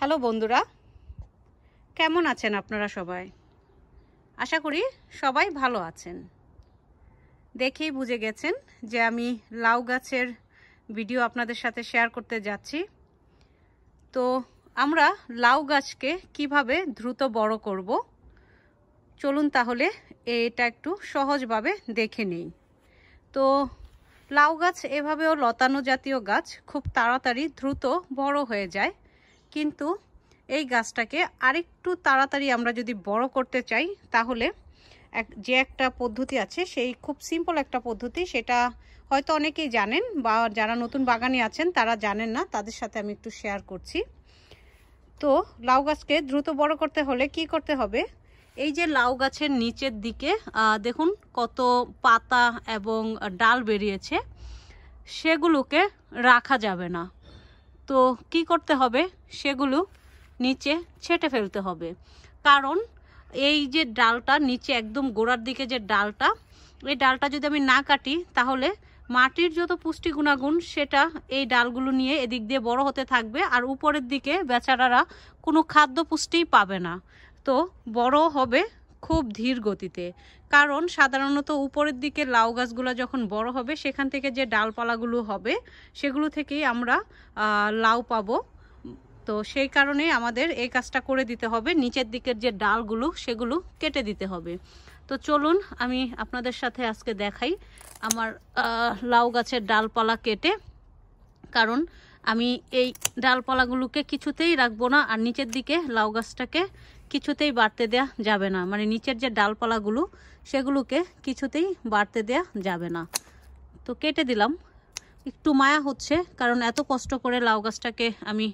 hello বন্ধুরা কেমন আছেন আপনারা সবাই আশা করি সবাই ভালো আছেন দেখেই বুঝে গেছেন যে আমি লাউ গাছের ভিডিও আপনাদের সাথে শেয়ার করতে যাচ্ছি তো আমরা লাউ গাছকে কিভাবে দ্রুত বড় করব চলুন তাহলে এটা একটু সহজভাবে দেখে নেই তো লাউ গাছ এভাবেও লতানো জাতীয় গাছ খুব তাড়াতাড়ি দ্রুত বড় হয়ে যায় কিন্তু এই গাছটাকে আরেকটু তাড়াতাড়ি আমরা যদি বড় করতে চাই তাহলে এক যে একটা পদ্ধতি আছে সেই খুব সিম্পল একটা পদ্ধতি সেটা হয়তো অনেকেই জানেন বা যারা নতুন বাগানে আছেন তারা জানেন না তাদের সাথে আমি একটু শেয়ার করছি তো লাউ গাছকে দ্রুত বড় করতে হলে কি করতে হবে এই যে লাউ গাছের নিচের দিকে দেখুন কত পাতা এবং ডাল বেরিয়েছে সেগুলোকে রাখা যাবে না তো কি করতে হবে সেগুলো নিচে ছেটে ফেলতে হবে কারণ এই যে ডালটা নিচে একদম গোড়ার দিকে যে ডালটা এই ডালটা যদি আমি না কাটি তাহলে মাটির যত পুষ্টি গুণাগুণ সেটা এই ডালগুলো নিয়ে এদিক দিয়ে বড় হতে থাকবে আর উপরের দিকে বেচারারা কোনো খাদ্য পুষ্টিই পাবে না তো বড় হবে খুব ধীর গতিতে কারণ সাধারণত উপরের দিকে লাউ গাছগুলো যখন বড় হবে সেখান থেকে যে ডালপালাগুলো হবে সেগুলো থেকেই আমরা লাউ পাবো তো সেই কারণে আমাদের এই কাজটা করে দিতে হবে নিচের দিকের যে ডালগুলো সেগুলো কেটে দিতে হবে তো চলুন আমি আপনাদের সাথে আজকে দেখাই আমার লাউ গাছের ডালপালা কেটে কারণ আমি এই ডালপালাগুলোকে কিছুতেই রাখবো না আর নিচের দিকে লাউ গাছটাকে কিছুতেই বাড়তে দেয়া যাবে না মানে নিচের যে ডালপালাগুলো সেগুলোকে কিছুতেই বাড়তে দেয়া যাবে না তো কেটে দিলাম একটু মায়া হচ্ছে কারণ এত কষ্ট করে লাউ গাছটাকে আমি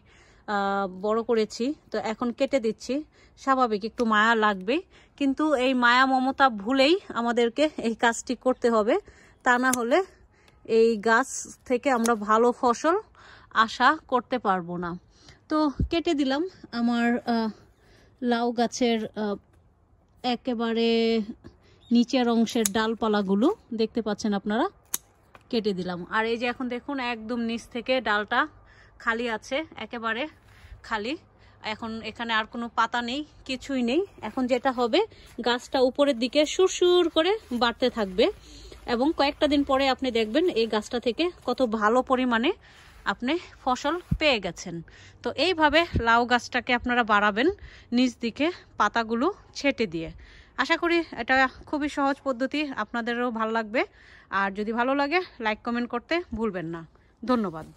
বড় করেছি তো এখন কেটে দিচ্ছি স্বাভাবিক একটু মায়া লাগবে কিন্তু এই মায়া মমতা ভুলেই আমাদেরকে এই কাজটি করতে হবে তা না হলে এই গাছ থেকে আমরা ভালো ফসল আশা করতে পারবো না তো কেটে দিলাম আমার লাউ গাছের একেবারে নিচের অংশের ডালপালাগুলো দেখতে পাচ্ছেন আপনারা কেটে দিলাম আর এই যে এখন দেখুন একদম নিচ থেকে ডালটা খালি আছে একেবারে খালি এখন এখানে আর কোনো পাতা নেই কিছুই নেই এখন যেটা হবে গাছটা উপরের দিকে সুরসুর করে বাড়তে থাকবে এবং কয়েকটা দিন পরে আপনি দেখবেন এই গাছটা থেকে কত ভালো পরিমাণে আপনি ফসল পেয়ে গেছেন তো এইভাবে লাউ গাছটাকে আপনারা বাড়াবেন নিচ দিকে পাতাগুলো ছেটে দিয়ে আশা করি এটা খুবই সহজ পদ্ধতি আপনাদেরও ভালো লাগবে আর যদি ভালো লাগে লাইক কমেন্ট করতে ভুলবেন না ধন্যবাদ